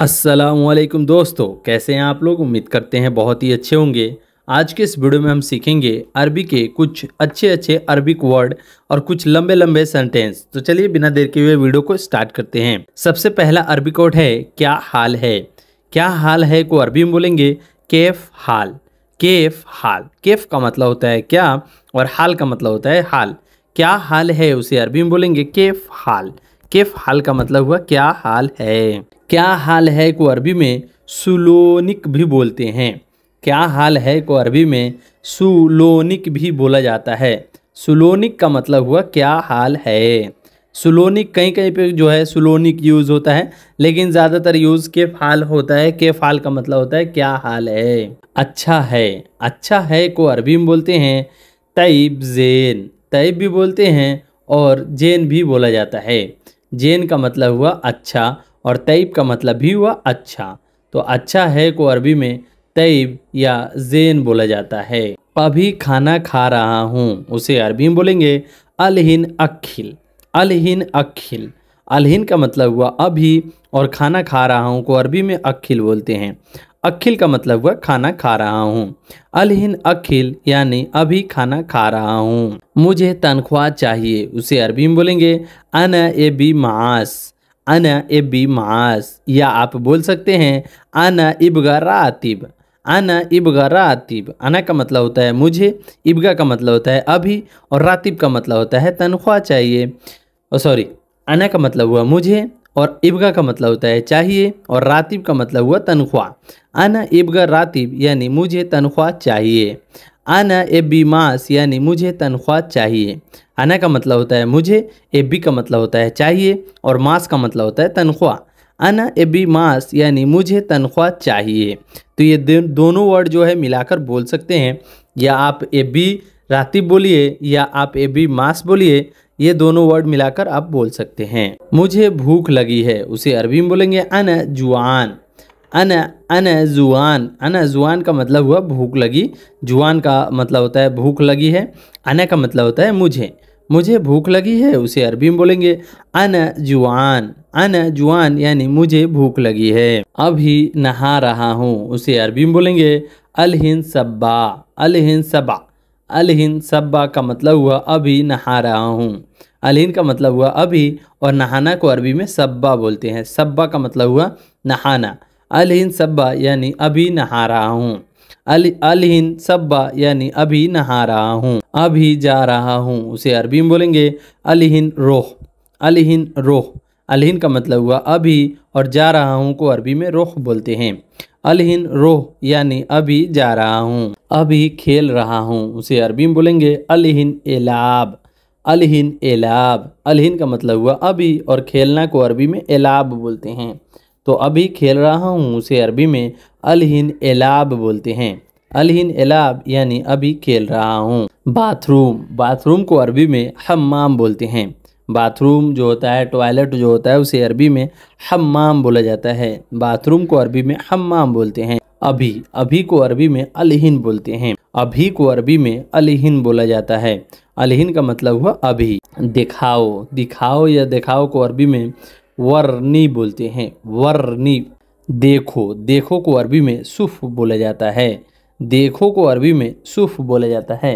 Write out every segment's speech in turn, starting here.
असलम दोस्तों कैसे हैं आप लोग उम्मीद करते हैं बहुत ही अच्छे होंगे आज के इस वीडियो में हम सीखेंगे अरबी के कुछ अच्छे अच्छे अरबिक वर्ड और कुछ लंबे लंबे सेंटेंस तो चलिए बिना देर के हुए वीडियो को स्टार्ट करते हैं सबसे पहला अरबिक वर्ड है क्या हाल है क्या हाल है को अरबी में बोलेंगे केफ हाल केफ हाल केफ का मतलब होता है क्या और हाल का मतलब होता है हाल क्या हाल है उसे अरबी में बोलेंगे केफ हाल केफ हाल का मतलब हुआ क्या हाल है क्या हाल है को अरबी में सुलोनिक भी बोलते हैं क्या हाल है को अरबी में सुलोनिक भी बोला जाता है सुलोनिक का मतलब हुआ क्या हाल है सुलोनिक कहीं कहीं पे जो है सुलोनिक यूज़ होता है लेकिन ज़्यादातर यूज़ के फाल होता है के फाल का मतलब होता है क्या हाल है अच्छा है अच्छा है को अरबी में बोलते हैं तैब जेन तैब भी बोलते हैं और जेन भी बोला जाता है जेन का मतलब हुआ अच्छा और तैब का मतलब भी हुआ अच्छा तो अच्छा है को अरबी में तैब या जेन बोला जाता है अभी खाना खा रहा हूँ उसे अरबी में बोलेंगे अलहिन अखिल अलहिन अखिल अलहिन का मतलब हुआ अभी और खाना खा रहा हूँ को अरबी में अखिल बोलते हैं अखिल का मतलब हुआ खाना खा रहा हूँ अलहिन अखिल यानी अभी खाना खा रहा हूँ मुझे तनख्वाह चाहिए उसे अरबी में बोलेंगे अन ए बी मास अना इबी मास या आप बोल सकते हैं अना इबगा रातिब अना इबगा रातिब अना का मतलब होता है मुझे इबगा का मतलब होता है अभी और रातिब का मतलब होता है तनख्वाह चाहिए और सॉरी अना का मतलब हुआ मुझे और इबगा का मतलब होता है चाहिए और रातिब का मतलब हुआ तनख्वाह अना इबगा रातिब यानी मुझे तनख्वाह चाहिए आना ए बी मास यानी मुझे तनख्वाह चाहिए आना का मतलब होता है मुझे ए बी का मतलब होता है चाहिए और मास का मतलब होता है तनख्वाह ए बी मास यानी मुझे तनख्वाह चाहिए तो ये दोनों वर्ड जो है मिलाकर बोल सकते हैं या आप ए बी राति बोलिए या आप ए बी मास बोलिए ये दोनों वर्ड मिलाकर आप बोल सकते हैं मुझे भूख लगी है उसे अरबी में बोलेंगे अन जुआन अन अन जुआन अन जुआन का मतलब हुआ भूख लगी जुआन का मतलब होता है भूख लगी है अन का मतलब होता है मुझे मुझे भूख लगी है उसे अरबी में बोलेंगे अन जुआन अन जुआन यानी मुझे भूख लगी है अभी नहा रहा हूँ उसे अरबी में बोलेंगे अलहिन सब्बा अलहिन सबा अलहिन सब्बा का मतलब हुआ अभी नहा रहा हूँ अलहिन का मतलब हुआ अभी और नहाना को अरबी में सब्बा बोलते हैं सब्बा का मतलब हुआ नहाना अल हिंद सब्बा यानी अभी नहा रहा हूँ अल हिंद सब्बा यानी अभी नहा रहा हूँ अभी जा रहा हूँ उसे अरबी में बोलेंगे अल हिंद रोह अल हिंद रोह अल हिंद का मतलब हुआ अभी और जा रहा हूँ को अरबी में रोह बोलते हैं अलहिन रोह यानी अभी जा रहा हूँ अभी खेल रहा हूँ उसे अरबी में बोलेंगे अलहिन एलाब अलहिन एलाब अलहिन का मतलब हुआ अभी और खेलना को अरबी में एलाब बोलते हैं तो अभी खेल रहा हूँ उसे अरबी में अलहिन एलाब बोलते हैं अलहिन एलाब यानी अभी खेल रहा हूँ बाथरूम बाथरूम को अरबी में हमाम बोलते हैं बाथरूम जो होता है टॉयलेट जो होता है उसे अरबी में हमाम बोला जाता है बाथरूम को अरबी में हमाम बोलते हैं अभी अभी को अरबी में अलहिन बोलते हैं अभी को अरबी में अलहिन बोला जाता है अलहिन का मतलब हुआ अभी दिखाओ दिखाओ या दिखाओ को अरबी में वर्नी बोलते हैं वर्नी देखो देखो को अरबी में सुफ बोला जाता है देखो को अरबी में सुफ बोला जाता है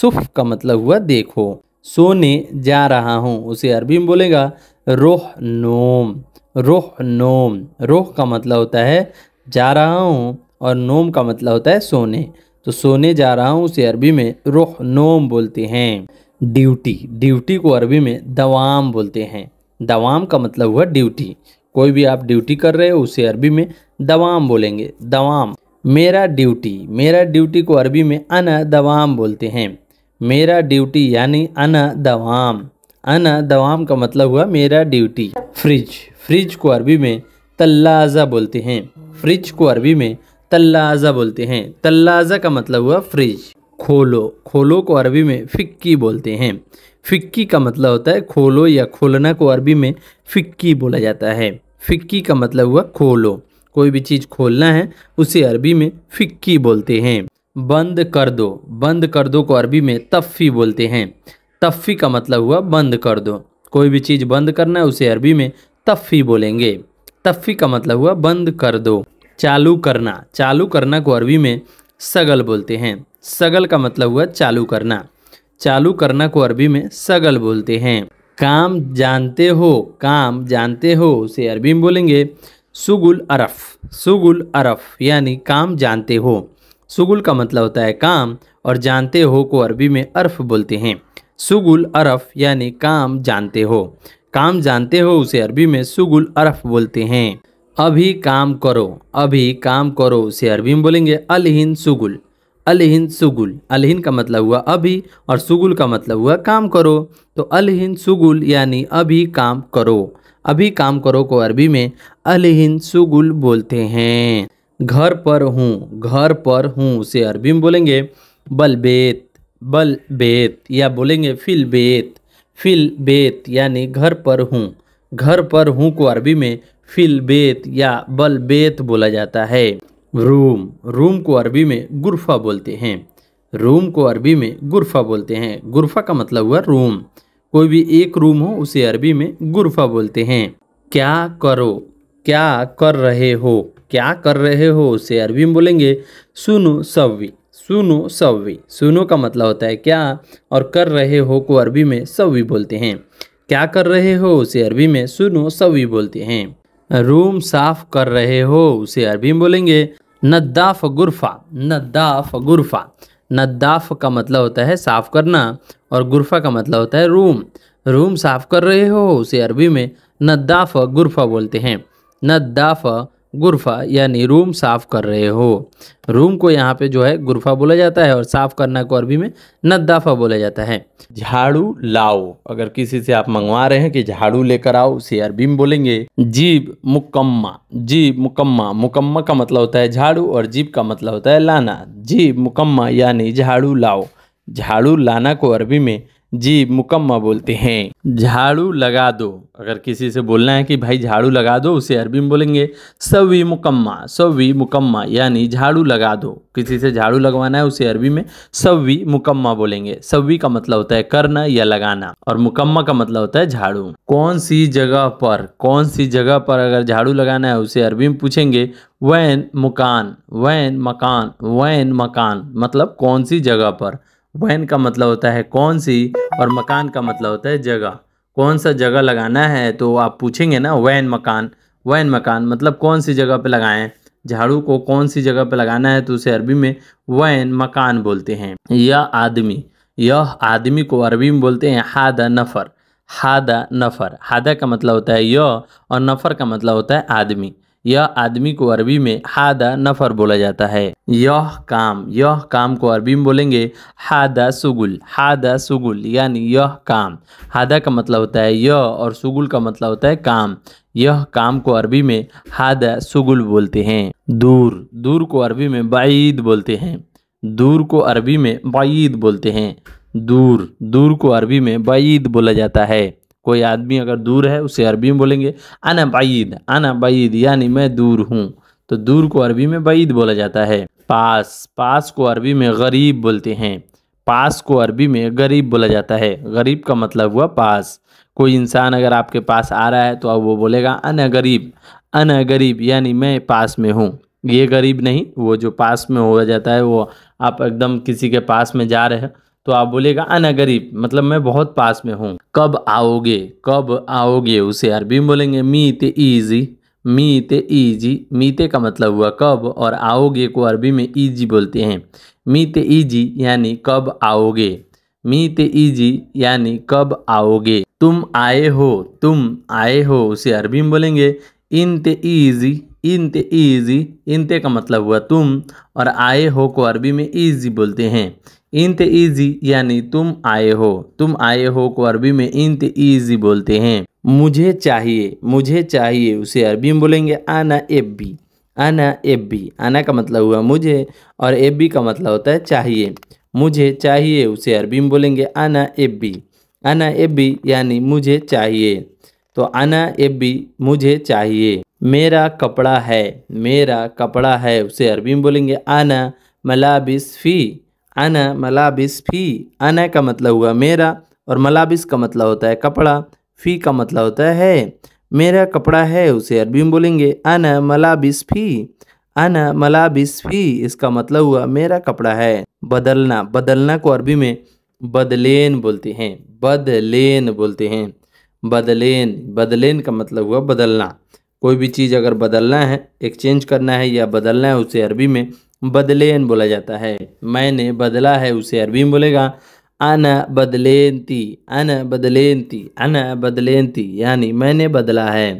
सुफ का मतलब हुआ देखो सोने जा रहा हूँ उसे अरबी में बोलेगा रोह नोम रोह नोम रोह का मतलब होता है जा रहा हूँ और नोम का मतलब होता है सोने तो सोने जा रहा हूँ उसे अरबी में रोह नोम बोलते हैं ड्यूटी ड्यूटी को अरबी में दवाम बोलते हैं दवाम का मतलब हुआ ड्यूटी कोई भी आप ड्यूटी कर रहे हो उसे अरबी में दवाम बोलेंगे दवाम मेरा ड्यूटी मेरा ड्यूटी को अरबी में अन दवाम बोलते हैं मेरा ड्यूटी यानी अन दवाम अन दवाम का मतलब हुआ मेरा ड्यूटी फ्रिज फ्रिज को अरबी में तल्लाजा बोलते हैं फ्रिज को अरबी में तल्लाजा बोलते हैं तल्लाजा का मतलब हुआ फ्रिज खोलो खोलो को अरबी में फिक्की बोलते हैं फिक्की का मतलब होता है खोलो या खोलना को अरबी में फिक्की बोला जाता है फिक्की का मतलब हुआ खोलो कोई भी चीज़ खोलना है उसे अरबी में फिक्की बोलते हैं बंद कर दो बंद कर दो को अरबी में तफ़ी बोलते हैं तफ़ी का मतलब हुआ बंद कर दो कोई भी चीज़ बंद करना है उसे अरबी में तफ़ी बोलेंगे तफ़ी का मतलब हुआ बंद कर दो चालू करना चालू करना को अरबी में सगल बोलते हैं सगल का मतलब हुआ चालू करना चालू करना को अरबी में सगल बोलते हैं काम जानते हो काम जानते हो उसे अरबी में बोलेंगे सुगुल अरफ सुगुल अरफ यानी काम जानते हो सुगुल का मतलब होता है काम और जानते हो को अरबी में अरफ बोलते हैं सुगुल अरफ यानी काम जानते हो काम जानते हो उसे अरबी में सुगुल अरफ बोलते हैं अभी काम करो अभी काम करो उसे अरबी में बोलेंगे अलहिंद सुगुल अलहिन सुगुल अलहिन का मतलब हुआ अभी और सुगुल का मतलब हुआ काम करो तो अलहिन सुगुल यानी अभी काम करो अभी काम करो को अरबी में अलहिन सुगुल बोलते हैं घर पर हूँ घर पर हूँ उसे अरबी में बोलेंगे बलबेत बलबेत या बोलेंगे फिल बेत फिल बेत यानी घर पर हूँ घर पर हूँ को अरबी में फिल बेत या बलबेत बोला जाता है रूम रूम को अरबी में गुरफा बोलते हैं रूम को अरबी में गुरफा बोलते हैं गुरफा का मतलब हुआ रूम कोई भी एक रूम हो उसे अरबी में गुरफा बोलते हैं क्या करो क्या कर रहे हो क्या कर रहे हो उसे अरबी में बोलेंगे सुनो सव्वी सुनो सव्वी सुनो का मतलब होता है क्या और कर रहे हो को अरबी में सव्वी बोलते हैं क्या कर रहे हो उसे अरबी में सुनो सव्वी बोलते हैं रूम साफ कर रहे हो उसे अरबी में बोलेंगे नद्दाफ गुरफा नद्दाफ गुरफा नद्दाफ का मतलब होता है साफ़ करना और गुरफा का मतलब होता है रूम रूम साफ़ कर रहे हो उसे अरबी में नद्दाफ गुरफा बोलते हैं नद्दाफ गुरफा यानी रूम साफ़ कर रहे हो रूम को यहाँ पे जो है गुरफा बोला जाता है और साफ़ करना को अरबी में नद्दाफा बोला जाता है झाड़ू लाओ अगर किसी से आप मंगवा रहे हैं कि झाड़ू लेकर आओ उसे अरबी में बोलेंगे जीब मुकम्मा जीब मुकम्मा मुकम्मा का मतलब होता है झाड़ू और जीब का मतलब होता है लाना जीब मुकम्मा यानी झाड़ू लाओ झाड़ू लाना को अरबी में जी मुकम्मा बोलते हैं झाड़ू लगा दो अगर किसी से बोलना है कि भाई झाड़ू लगा दो उसे अरबी में बोलेंगे सवी मुकम्मा सवी मुकम्मा यानी झाड़ू लगा दो किसी से झाड़ू लगवाना है उसे अरबी में सवी मुकम्मा बोलेंगे सवी का मतलब होता है करना या लगाना और मुकम्मा का मतलब होता है झाड़ू कौन सी जगह पर कौन सी जगह पर अगर झाड़ू लगाना है उसे अरबी में पूछेंगे वैन मुकान वैन मकान वैन मकान मतलब कौन सी जगह पर वैन का मतलब होता है कौन सी और मकान का मतलब होता है जगह कौन सा जगह लगाना है तो आप पूछेंगे ना वैन मकान वैन मकान मतलब कौन सी जगह पर लगाएं झाड़ू को कौन सी जगह पर लगाना है तो उसे अरबी में वैन मकान बोलते हैं यह आदमी यह आदमी को अरबी में बोलते हैं हादा नफ़र हादा नफ़र हादा का मतलब होता है यह और नफ़र का मतलब होता है आदमी यह आदमी को अरबी में हादा नफर बोला जाता है यह काम यह काम को अरबी में बोलेंगे हादा सुगुल हादा सुगुल यानी यह काम हादा का मतलब होता है यह और सुगुल का मतलब होता है काम यह काम को अरबी में हादा सुगुल बोलते हैं दूर दूर को अरबी में बाईद बोलते हैं दूर को अरबी में बाईद बोलते हैं दूर दूर को अरबी में बाईद बोला जाता है कोई आदमी अगर दूर है उसे अरबी में बोलेंगे अना बैद अना बईद यानी मैं दूर हूँ तो दूर को अरबी में बैद बोला जाता है पास पास को अरबी में गरीब बोलते हैं पास को अरबी में गरीब बोला जाता है गरीब का मतलब हुआ पास कोई इंसान अगर आपके पास आ रहा है तो अब वो बोलेगा अना गरीब अना गरीब यानी मैं पास में हूँ ये गरीब नहीं वो जो पास में हो जाता है वो आप एकदम किसी के पास में जा रहे हैं तो आप बोलेगा अना गरीब मतलब मैं बहुत पास में हूँ कब आओगे कब आओगे उसे अरबी में बोलेंगे ते ईजी ते ईजी मीते का मतलब हुआ कब और आओगे को अरबी में ईजी बोलते हैं ते ईजी यानी कब आओगे ते ईजी यानी कब आओगे तुम आए हो तुम आए हो उसे अरबी में बोलेंगे ते ईजी इंत ईजी इनते का मतलब हुआ तुम और आए हो को अरबी में ईजी बोलते हैं इंत ईजी यानी तुम आए हो तुम आए हो को अरबी में इंत ईजी बोलते हैं मुझे चाहिए मुझे चाहिए उसे अरबी में बोलेंगे आना एब भी आना एब भी आना का मतलब हुआ मुझे और एब्बी का मतलब होता है चाहिए मुझे चाहिए उसे अरबी में बोलेंगे आना एब भी आना एब भी यानी मुझे चाहिए तो आना एब भी मुझे चाहिए मेरा कपड़ा है मेरा कपड़ा है उसे अरबी में बोलेंगे आना मलाबिस फ़ी अन मलाबिस फ़ी अन का मतलब हुआ मेरा और मलाबिस का मतलब होता है कपड़ा फ़ी का मतलब होता है मेरा कपड़ा है उसे अरबी में बोलेंगे अन मलाबिस फ़ी अन मलाबिस फ़ी इसका मतलब हुआ मेरा कपड़ा है बदलना बदलना को अरबी में बदलेन बोलते हैं बदलेन बोलते हैं बदलेन बदलेन का मतलब हुआ बदलना कोई भी चीज़ अगर बदलना है एक्सचेंज करना है या बदलना है उसे अरबी में बदलेन बोला जाता है मैंने बदला है उसे अरबी में बोलेगा अन बदलेंती अन बदलेंती अन बदलेंती यानी मैंने बदला है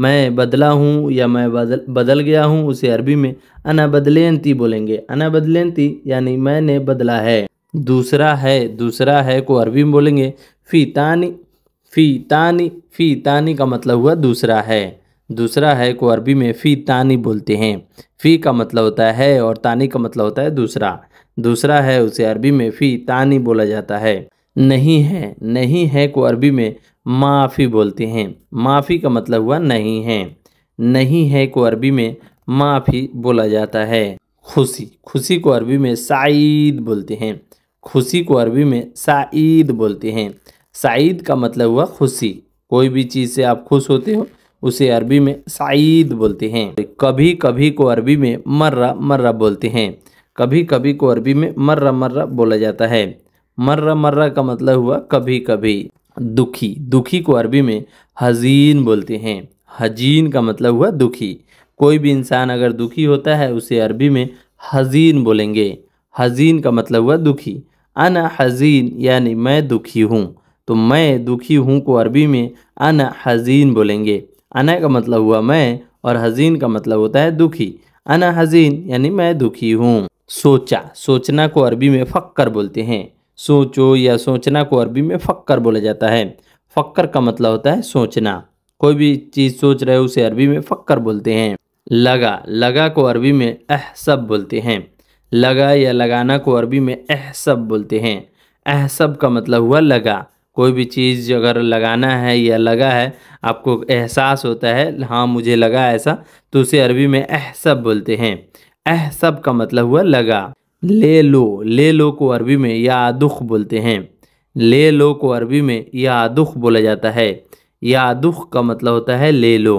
मैं बदला हूँ या मैं बदल बदल गया हूँ उसे अरबी में अना बदलेंती बोलेंगे अन बदलेंती यानी मैंने बदला है दूसरा है दूसरा है को अरबी में बोलेंगे फी तानी फी तानी फी तानी का मतलब हुआ दूसरा है दूसरा है को अरबी में फ़ी तानी बोलते हैं फ़ी का मतलब होता है और तानी का मतलब होता है दूसरा दूसरा है उसे अरबी में फ़ी तानी बोला जाता है नहीं है नहीं है को अरबी में माफ़ी बोलते हैं माफ़ी का मतलब हुआ नहीं है नहीं है को अरबी में माफ़ी बोला जाता है खुशी खुशी को अरबी में साइद बोलते हैं खुशी को अरबी में साइद बोलते हैं साइद का मतलब हुआ खुशी कोई भी चीज़ से आप खुश होते हो उसे अरबी में साइद बोलते हैं कभी कभी को अरबी में मर्रा मर्रा बोलते हैं कभी कभी को अरबी में मर्रा मर्रा बोला जाता है मर्रा मर्रा का मतलब हुआ कभी कभी दुखी दुखी को अरबी में हजीन बोलते हैं हजीन का मतलब हुआ दुखी कोई भी इंसान अगर दुखी होता है उसे अरबी में हजीन बोलेंगे हजीन का मतलब हुआ दुखी अना हजीन यानी मैं दुखी हूँ तो मैं दुखी हूँ को अरबी में अना हजीन बोलेंगे अना का मतलब हुआ मैं और हजीन का मतलब होता है दुखी अना हजीन यानी मैं दुखी हूँ सोचा सोचना को अरबी में फ़क्कर बोलते हैं सोचो या सोचना को अरबी में फ़क्कर बोला जाता है फ़क्कर का मतलब होता है सोचना कोई भी चीज़ सोच रहे हो उसे अरबी में फ़क्कर बोलते हैं लगा लगा को अरबी में अहसब बोलते हैं लगा या लगाना को अरबी में अहसब बोलते हैं अहसब का मतलब हुआ लगा कोई भी चीज़ अगर लगाना है या लगा है आपको एहसास होता है हाँ मुझे लगा ऐसा तो उसे अरबी में एहसब बोलते हैं एहसब का मतलब हुआ लगा ले लो ले लो को अरबी में या दुख बोलते हैं ले लो को अरबी में या दुख बोला जाता है या दुख का मतलब होता है ले लो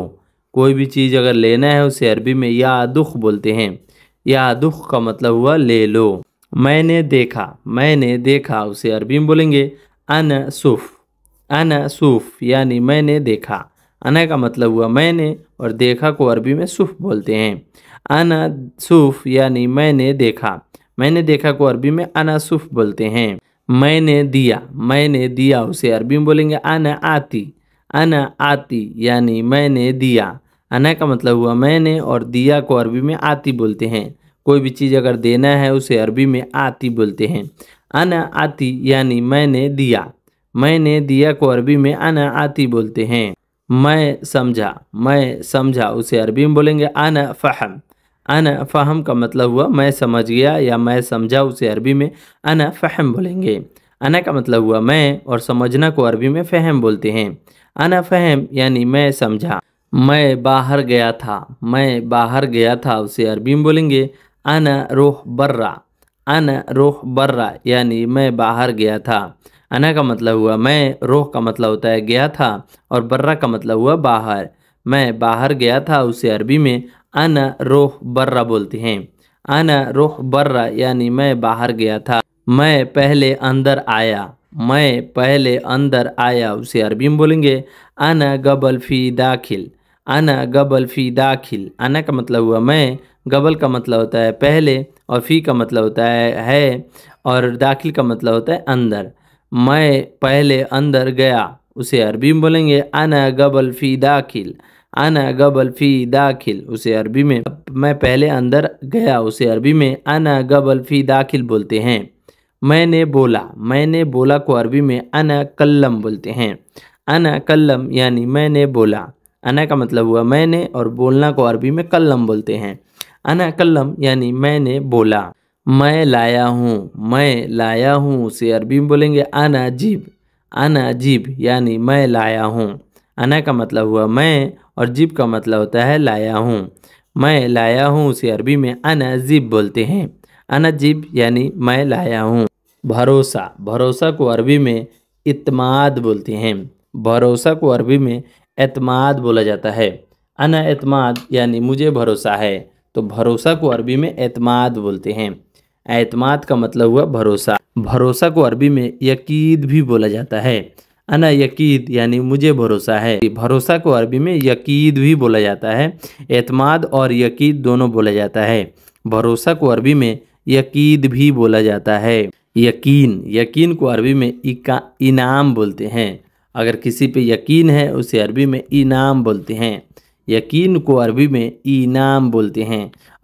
कोई भी चीज़ अगर लेना है उसे अरबी में या दुख बोलते हैं या दुख का मतलब हुआ ले लो मैंने देखा मैंने देखा उसे अरबी में बोलेंगे अन सूफ अन सूफ यानी मैंने देखा अना का मतलब हुआ मैंने और देखा को अरबी में सूफ बोलते हैं अन सूफ यानी मैंने देखा मैंने देखा को अरबी में अनासुफ़ सूफ बोलते हैं मैंने दिया मैंने दिया उसे अरबी में बोलेंगे अन आती अन आती यानी मैंने दिया अना का मतलब हुआ मैंने और दिया को अरबी में आती बोलते हैं कोई भी चीज़ अगर देना है उसे अरबी में आती बोलते हैं अना आती यानी मैंने दिया मैंने दिया को अरबी में अना आती बोलते हैं मैं समझा मैं समझा उसे अरबी में बोलेंगे अना फ़हम अना फ़हम का मतलब हुआ मैं समझ गया या मैं समझा उसे अरबी में अना फ़हम बोलेंगे अना का मतलब हुआ मैं और समझना को अरबी में फ़हम बोलते हैं अना फ़हम यानी मैं समझा मैं बाहर गया था मैं बाहर गया था उसे अरबी में बोलेंगे अना रोह बर्रा अन रोह बर्रा यानी मैं बाहर गया था अना का मतलब हुआ मैं रोह का मतलब होता है गया था और बर्रा का मतलब हुआ बाहर मैं बाहर गया था उसे अरबी में अन रोह बर्रा बोलते हैं अन रोह बर्रा यानी मैं बाहर गया था मैं पहले अंदर आया मैं पहले अंदर आया उसे अरबी में बोलेंगे अन गबल फी दाखिल अन गबल फी दाखिल अना का मतलब हुआ मैं गबल का मतलब होता है पहले और फ़ी का मतलब होता है है और दाखिल का मतलब होता है अंदर मैं पहले अंदर गया उसे अरबी में बोलेंगे अना गबल फ़ी दाखिल अना गबल फ़ी दाखिल उसे अरबी में मैं पहले अंदर गया उसे अरबी में अना गबल फ़ी दाखिल बोलते हैं मैंने बोला मैंने बोला को अरबी में अना कल्लम बोलते हैं अना कल्लम यानी मैंने बोला अना का मतलब हुआ मैंने और बोलना को अरबी में कल्लम बोलते हैं अना कलम यानी मैंने बोला मैं लाया हूँ मैं लाया हूँ उसे अरबी में बोलेंगे आना जीब आना जीब यानी मैं लाया हूँ अना का मतलब हुआ मैं और जीब का मतलब होता है लाया हूँ मैं लाया हूँ उसे अरबी में अना जीब बोलते हैं आना जीब यानी मैं लाया हूँ भरोसा भरोसा को अरबी में इतमाद बोलते हैं भरोसा को अरबी में एतमाद बोला जाता है अना एतमाद यानी मुझे भरोसा है तो भरोसा को अरबी में एतमाद बोलते हैं एतमाद का मतलब हुआ भरोसा भरोसा को अरबी में यकीद भी बोला जाता है अना यकीद यानी मुझे भरोसा है भरोसा को अरबी में यकीद भी बोला जाता है एतमाद और यकीद दोनों बोला जाता है भरोसा को अरबी में यकीद भी बोला जाता है यकीन यकीन को अरबी में इका इनाम बोलते हैं अगर किसी पे यकीन है उसे अरबी में इनाम बोलते हैं यकीन को अरबी में इनाम बोलते हैं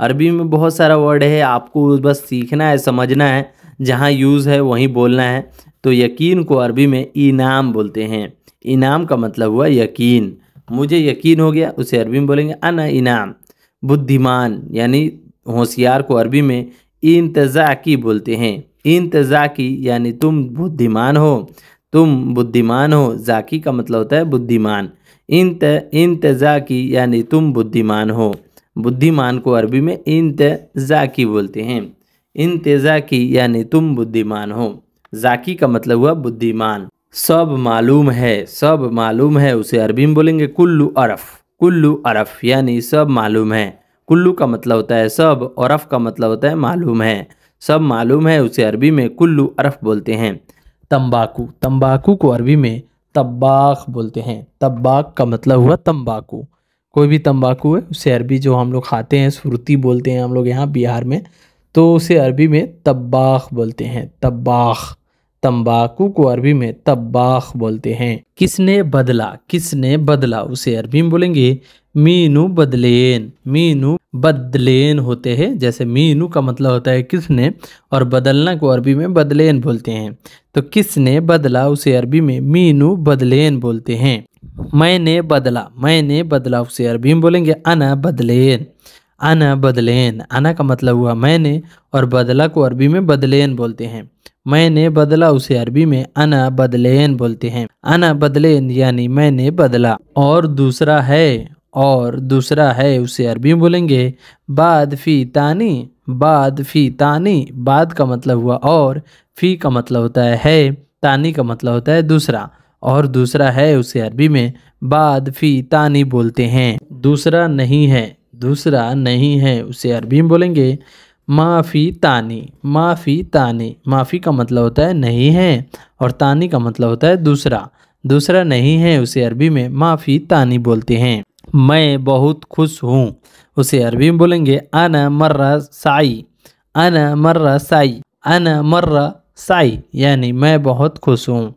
अरबी में बहुत सारा वर्ड है आपको बस सीखना है समझना है जहाँ यूज़ है वहीं बोलना है तो यकीन को अरबी में इनाम बोलते हैं इनाम का मतलब हुआ यकीन मुझे यकीन हो गया उसे अरबी में बोलेंगे अना इनाम बुद्धिमान यानी होशियार को अरबी में इंतज़ाकी बोलते हैं इंतज़ाकी यानी तुम बुद्धिमान हो तुम बुद्धिमान हो जाकी का मतलब होता है बुद्धिमान इंत इंतज़ा की यानी तुम बुद्धिमान हो बुद्धिमान को अरबी में इंतज़ाकी बोलते हैं इंतज़ा की यानी तुम बुद्धिमान हो जाकी का मतलब हुआ बुद्धिमान सब मालूम है सब मालूम है उसे अरबी में बोलेंगे कुल्लू अरफ कुल्लू अरफ यानी सब मालूम है कुल्लू का मतलब होता है सब और अरफ का मतलब होता है मालूम है सब मालूम है उसे अरबी में कुल्लू अरफ बोलते हैं तंबाकू तंबाकू को अरबी में तब्बाक बोलते हैं तब्बाक का मतलब हुआ तम्बाकू कोई भी तम्बाकू है उसे अरबी जो हम लोग खाते हैं सुरती बोलते हैं हम लोग यहाँ बिहार में तो उसे अरबी में तब्बाख बोलते हैं तब्बाख तंबाकू को अरबी में तब्बाख बोलते हैं किसने बदला किसने बदला उसे अरबी में बोलेंगे मीनू बदलेन मीनू बदलेन होते हैं जैसे मीनू का मतलब होता है किसने और बदलना को अरबी में बदलेन बोलते हैं तो किसने बदला उसे अरबी में मीनू बदलेन बोलते हैं मैंने बदला मैंने बदला उसे अरबी में बोलेंगे अना बदलेन अना बदलेन अना का मतलब हुआ मैंने और बदला को अरबी में बदलेन बोलते हैं मैंने बदला उसे अरबी में अना बदलेन बोलते हैं अना बदलेन यानी मैंने बदला और दूसरा है और दूसरा है उसे अरबी में बोलेंगे बाद फी तानी बाद फी तानी बाद का मतलब हुआ और फी का मतलब होता है, है तानी का मतलब होता है दूसरा और दूसरा है उसे अरबी में बाद फी तानी बोलते हैं दूसरा नहीं है दूसरा नहीं है उसे अरबी में बोलेंगे माफ़ी तानी माफ़ी तानी माफ़ी का मतलब होता है नहीं है और तानी का मतलब होता है दूसरा दूसरा नहीं है उसे अरबी में माफ़ी तानी बोलते हैं मैं बहुत खुश हूँ उसे अरबी में बोलेंगे अन मर्रा साई अन मर्रा साई अन मर्रा साई यानी मैं बहुत खुश हूँ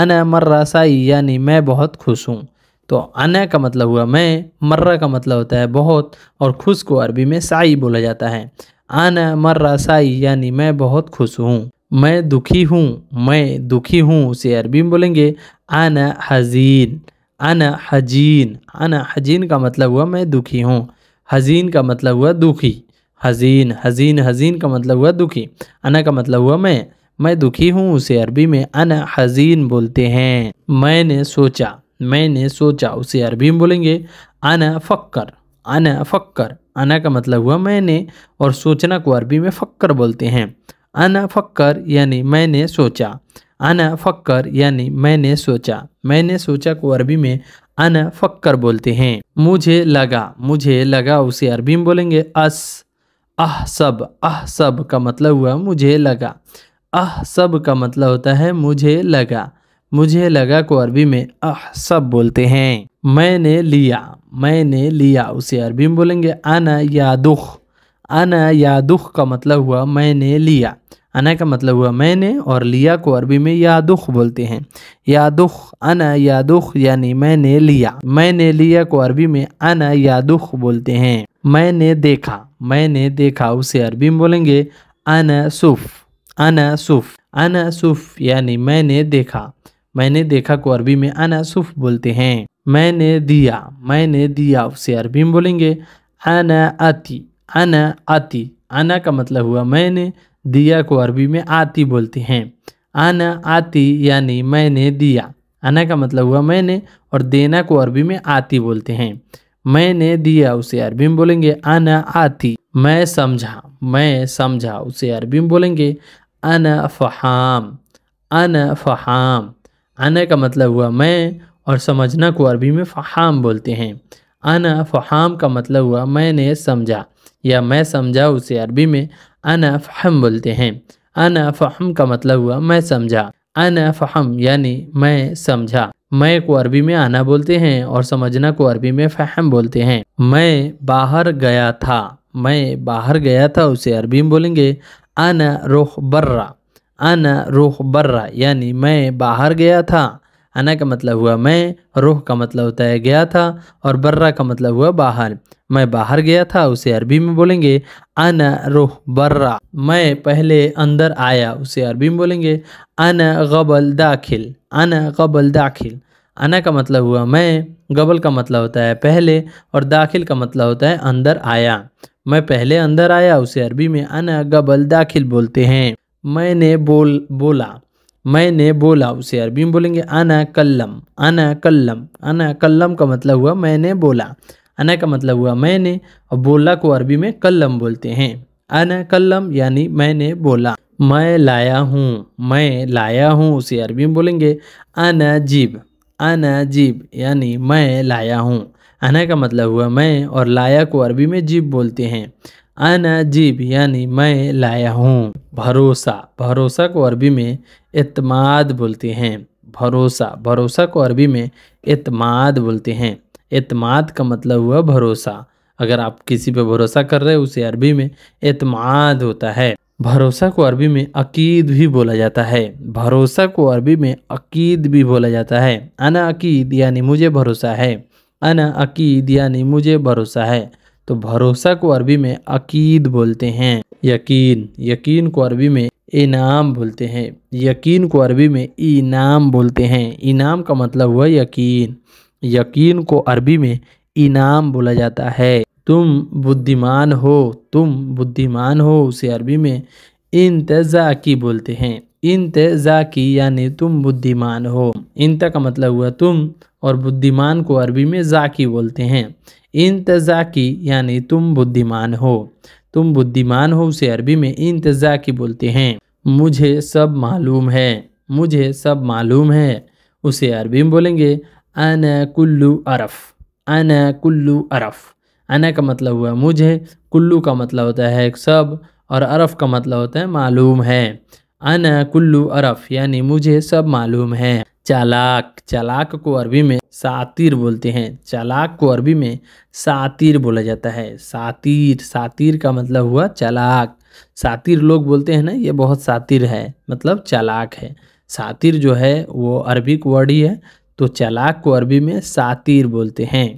अन मर्रा साई यानी मैं बहुत खुश हूँ तो अन का मतलब हुआ मैं मर्रा का मतलब होता है बहुत और खुश को अरबी में साई बोला जाता है अन रसाई यानी मैं बहुत खुश हूँ मैं दुखी हूँ मैं दुखी हूँ उसे अरबी में बोलेंगे अन हजीन अन हजीन अन हजीन का मतलब हुआ मैं दुखी हूँ हजीन का मतलब हुआ दुखी हजीन हजीन हजीन का मतलब हुआ दुखी अन का मतलब हुआ मैं मैं दुखी हूँ उसे अरबी में अन हजीन बोलते हैं मैंने सोचा मैंने सोचा उसे अरबी में बोलेंगे अन फक्कर अन फक्कर अना का मतलब हुआ मैंने और सोचना को अरबी में फ़क्कर बोलते हैं आना फ़क्कर यानी मैंने सोचा आना फ़क्कर यानी मैंने सोचा मैंने सोचा को अरबी में आना फ़क्कर बोलते हैं मुझे लगा मुझे लगा उसे अरबी में बोलेंगे अस अह सब अह सब का मतलब हुआ मुझे लगा अह सब का मतलब होता है मुझे लगा मुझे लगा को अरबी में अह सब बोलते हैं मैंने लिया मैंने लिया उसे अरबी में बोलेंगे आना या दुख आना या दुख का मतलब हुआ मैंने लिया आना का मतलब हुआ मैंने और लिया को अरबी में या दुख बोलते हैं या दुख आना या दुख यानी मैंने लिया मैंने लिया को अरबी में अना दुख बोलते हैं मैंने देखा मैंने देखा उसे अरबी में बोलेंगे अन सुफ अन सुफ़ अन सुफ़ यानी मैंने देखा मैंने देखा को अरबी में आना सुफ बोलते हैं मैंने दिया मैंने दिया उसे अरबी में बोलेंगे आना आती आना आती आना का मतलब हुआ मैंने दिया को अरबी में आती बोलते हैं आना आती यानी मैंने दिया आना का मतलब हुआ मैंने और देना को अरबी में आती बोलते हैं मैंने दिया उसे अरबी में बोलेंगे आना आती मैं समझा मैं समझा उसे अरबी में बोलेंगे अन फहाम अन फहाम आना का मतलब हुआ मैं और समझना को अरबी में फ़हाम बोलते हैं आना फ़हाम का मतलब हुआ मैंने समझा या मैं समझा उसे अरबी में आना फ़हम बोलते हैं आना फ़हम का मतलब हुआ मैं समझा आना फ़हम यानी मैं समझा मैं को अरबी में आना बोलते हैं और समझना को अरबी में फ़हम बोलते हैं मैं बाहर गया था मैं बाहर गया था उसे अरबी में बोलेंगे आना रुख बर्रा अना रूह बर्रा यानी मैं बाहर गया था अना का मतलब हुआ मैं रूह का मतलब होता है गया था और बर्रा का मतलब हुआ बाहर मैं बाहर गया था उसे अरबी में बोलेंगे अना रूह बर्रा मैं पहले अंदर आया उसे अरबी में बोलेंगे अना गबल दाखिल अना गबल दाखिल अना का मतलब हुआ मैं गबल का मतलब होता है पहले और दाखिल का मतलब होता है अंदर आया मैं पहले अंदर आया उसे अरबी में अना गबल दाखिल बोलते हैं मैंने बोल बोला मैंने बोला उसे अरबी में बोलेंगे अना कल्लम अना कल्लम अना कल्लम का मतलब हुआ मैंने बोला अना का मतलब हुआ मैंने और बोला को अरबी में कल्लम बोलते हैं अना कल्लम यानी मैंने बोला मैं लाया हूँ मैं लाया हूँ उसे अरबी में बोलेंगे अना जीब यानी मैं लाया हूँ अना का मतलब हुआ मैं और लाया को अरबी में जीब बोलते हैं आना जीब यानी मैं लाया हूँ भरोसा भरोसा को अरबी में इतमाद बोलते हैं भरोसा भरोसा को अरबी में इतमाद बोलते हैं इतमाद का मतलब हुआ भरोसा अगर आप किसी पे भरोसा कर रहे हो उसे अरबी में इतमाद होता है भरोसा को अरबी में अकीद भी बोला जाता है भरोसा को अरबी में अकीद भी बोला जाता है अना अकीद यानी मुझे भरोसा है अना अकीद यानी मुझे भरोसा है तो भरोसा को अरबी में अकीद बोलते हैं यकीन यकीन को अरबी में इनाम बोलते हैं यकीन को अरबी में इनाम बोलते हैं इनाम का मतलब हुआ यकीन यकीन को अरबी में इनाम बोला जाता है तुम बुद्धिमान हो तुम बुद्धिमान हो उसे अरबी में इंतज़ाकी बोलते हैं इंतज़ाकी यानी तुम बुद्धिमान हो इंत का मतलब हुआ तुम और बुद्धिमान को अरबी में जाकी बोलते हैं इंतज़ा की यानी तुम बुद्धिमान हो तुम बुद्धिमान हो उसे अरबी में इंतज़ा की बोलते हैं मुझे सब मालूम है मुझे सब मालूम है उसे अरबी में बोलेंगे अन कुल्लू अरफ अन कुल्लू अरफ अन का मतलब हुआ मुझे कुल्लू का मतलब होता है सब और अरफ का मतलब होता है मालूम है अन कुल्लू अरफ यानी मुझे सब मालूम है चालाक चालाक को अरबी में सातिर बोलते हैं चालाक को अरबी में सातिर बोला जाता है सातिर सातिर का मतलब हुआ चालाक सातिर लोग बोलते हैं ना ये बहुत सातिर है मतलब चालाक है सातिर जो है वो अरबिक वर्ड ही है तो चालाक को अरबी में सातिर बोलते हैं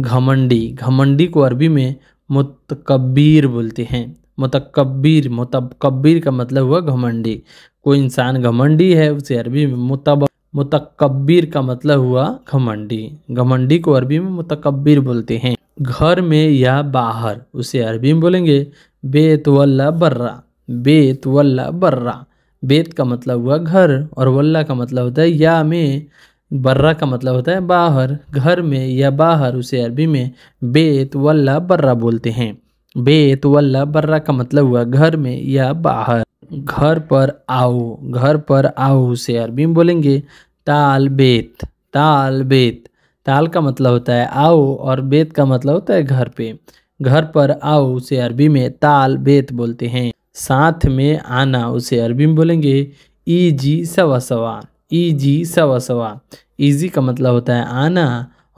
घमंडी घमंडी को अरबी में मुतकबीर बोलते हैं मुतकबीर मुतकबीर का मतलब हुआ घमंडी कोई इंसान घमंडी है उसे अरबी में मुतब मुतकबिर का मतलब हुआ घमंडी घमंडी को अरबी में मुतकबिर बोलते हैं घर में या बाहर उसे अरबी में बोलेंगे बेत वल्ला बर्रा बेत वल्ला बर्रा बेत का मतलब हुआ घर और वल्ला का मतलब होता है या में बर्रा का मतलब होता है बाहर घर में या बाहर उसे अरबी में बेत वल्ला बर्रा बोलते हैं बेत वल्ला बर्रा का मतलब हुआ घर में या बाहर घर पर आओ घर पर आओ से अरबी में बोलेंगे ताल बेत ताल बेत ताल का मतलब होता है आओ और बेत का मतलब होता है घर पे घर पर आओ उसे अरबी में ताल बेत बोलते हैं साथ में आना उसे अरबी में बोलेंगे ईजी सवा सवा ईजी सवा सवा ईजी का मतलब होता है आना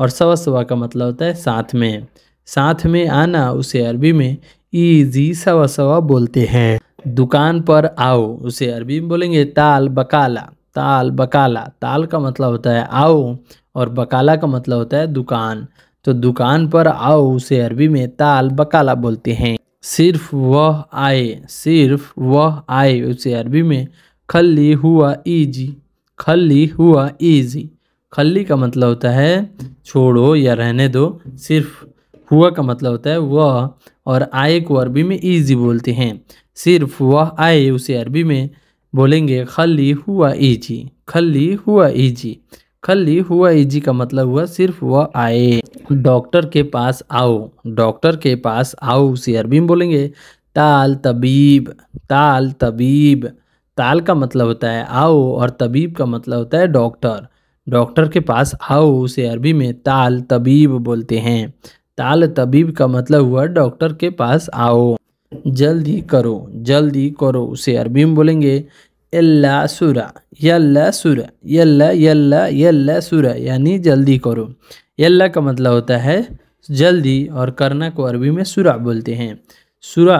और सवा सवा का मतलब होता है साथ में साथ में आना उसे अरबी में ईजी सवा सवा बोलते हैं दुकान पर आओ उसे अरबी में बोलेंगे ताल बकाला ताल बकाला ताल का मतलब होता है आओ और बकाला का मतलब होता है दुकान तो दुकान पर आओ उसे अरबी में ताल बकाला बोलते हैं सिर्फ वह आए सिर्फ वह आए उसे अरबी में खली हुआ ईजी खली हुआ ईजी खली का मतलब होता है छोड़ो या रहने दो सिर्फ हुआ का मतलब होता है वह और आए को अरबी में ईजी बोलते हैं सिर्फ वह आए उसे अरबी में बोलेंगे खली हुआ ईजी खली हुआ ईजी खली हुआ ईजी का मतलब हुआ सिर्फ वह आए डॉक्टर के पास आओ डॉक्टर के पास आओ उसे अरबी में बोलेंगे ताल तबीब ताल तबीब ताल का मतलब होता है आओ और तबीब का मतलब होता है डॉक्टर डॉक्टर के पास आओ उसे अरबी में ताल तबीब बोलते हैं ताल तबीब का मतलब हुआ डॉक्टर के पास आओ जल्दी करो जल्दी करो उसे अरबी में बोलेंगे यल्ला सुरा यल्ला सुरा यल्ला यल्ला यल्ला सुरा यानी जल्दी करो यल्ला का मतलब होता है जल्दी और करना को अरबी में सुरा बोलते हैं सुरा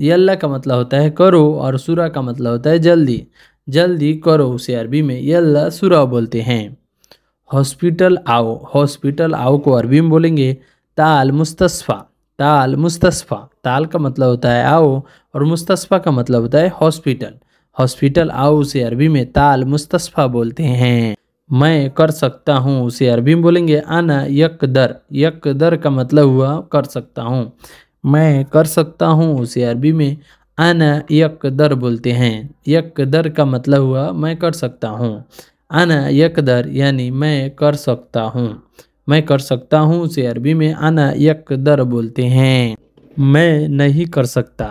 यल्ला का मतलब होता है करो और सुरा का मतलब होता है जल्दी जल्दी करो उसे अरबी में यल्ला सुरा बोलते हैं हॉस्पिटल आओ हॉस्पिटल आओ को अरबी में बोलेंगे ताल मुस्तफ़ा ताल मुस्तफ़ा ताल का मतलब होता है आओ और मुस्तफ़ा का मतलब होता है हॉस्पिटल हॉस्पिटल आओ उसे अरबी में ताल मुस्तफ़ा बोलते हैं मैं कर सकता हूँ उसे अरबी में बोलेंगे आना यक दर यक दर का मतलब हुआ कर सकता हूँ मैं कर सकता हूँ उसे अरबी में आना यक दर बोलते हैं यक दर का मतलब हुआ मैं कर सकता हूँ आना दर यानी मैं कर सकता हूँ मैं कर सकता हूँ उसे अरबी में आना यकदर बोलते हैं मैं नहीं कर सकता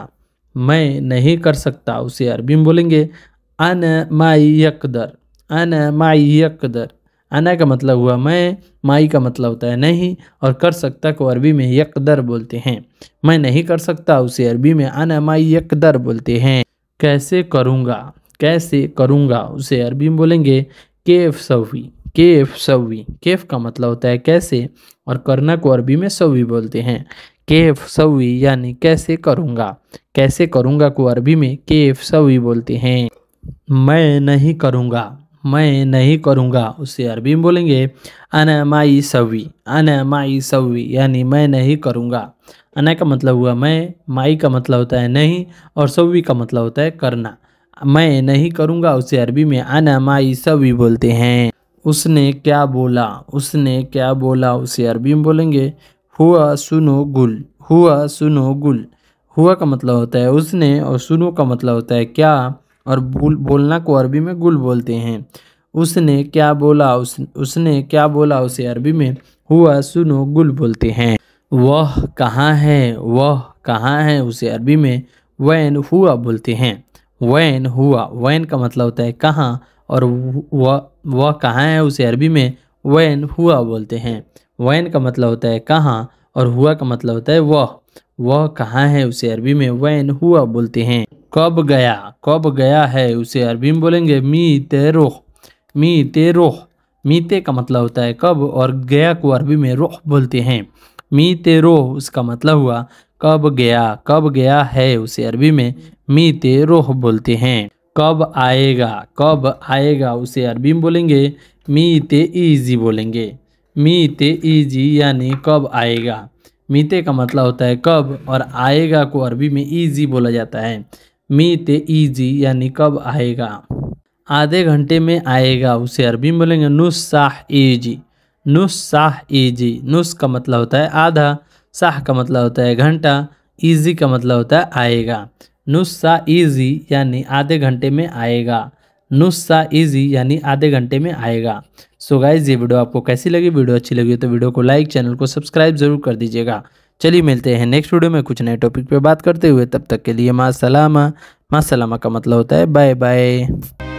मैं नहीं कर सकता उसे अरबी में बोलेंगे अन माई यकदर अन माई यकदर अना का मतलब हुआ मैं माई का मतलब होता है नहीं और कर सकता को अरबी में यकदर बोलते हैं मैं नहीं कर सकता उसे अरबी में अन माई यकदर बोलते हैं कैसे करूँगा कैसे करूँगा उसे अरबी में बोलेंगे केफ सवी केफ सवी केफ का मतलब होता है कैसे और करना को अरबी में सवी बोलते हैं केफ सवी यानी कैसे करूँगा कैसे करूँगा को अरबी में केफ सवी बोलते हैं मैं नहीं करूँगा मैं नहीं करूँगा उसे अरबी में बोलेंगे अन माई सवी अन माई सवी यानी मैं नहीं करूँगा अना का मतलब हुआ मैं माई का मतलब होता है नहीं और सवी का मतलब होता है करना मैं नहीं करूँगा उसे अरबी में अन माई सवी बोलते हैं उसने क्या बोला उसने क्या बोला उसे अरबी में बोलेंगे हुआ सुनो गुल हुआ सुनो गुल हुआ का मतलब होता है उसने और सुनो का मतलब होता है क्या और बोल बोलना को अरबी में गुल बोलते हैं उसने क्या बोला उस उसने क्या बोला उसे अरबी में हुआ सुनो गुल बोलते हैं वह कहाँ है वह कहाँ है उसे अरबी में वैन हुआ बोलते हैं वैन हुआ वैन का मतलब होता है कहाँ और वह वह कहाँ है उसे अरबी में वैन हुआ बोलते हैं वैन का मतलब होता है कहाँ और हुआ का मतलब होता है वह वह कहाँ है उसे अरबी में वैन हुआ बोलते हैं कब गया कब गया है उसे अरबी में बोलेंगे मी ते रुख मी ते रुख मीते का मतलब होता है कब और गया को अरबी में रुख बोलते हैं मी ते रोह उसका मतलब हुआ कब गया कब गया है उसे अरबी में मी ते रोह बोलते हैं कब आएगा कब आएगा उसे अरबी में बोलेंगे मीते ईजी बोलेंगे मीते ईजी यानी कब आएगा मीते का मतलब होता है कब और आएगा को अरबी में ईजी बोला जाता है मीते ईजी यानी कब आएगा आधे घंटे में आएगा उसे अरबी में बोलेंगे नुस साह ईजी नुस साह ईजी नुस का मतलब होता है आधा साह का मतलब होता है घंटा ईजी का मतलब होता है आएगा नुस्सा ईजी यानी आधे घंटे में आएगा नुस्सा ईजी यानी आधे घंटे में आएगा सो so गाइज ये वीडियो आपको कैसी लगी वीडियो अच्छी लगी हो तो वीडियो को लाइक चैनल को सब्सक्राइब जरूर कर दीजिएगा चलिए मिलते हैं नेक्स्ट वीडियो में कुछ नए टॉपिक पे बात करते हुए तब तक के लिए माँ सलामा माँ सलामा का मतलब होता है बाय बाय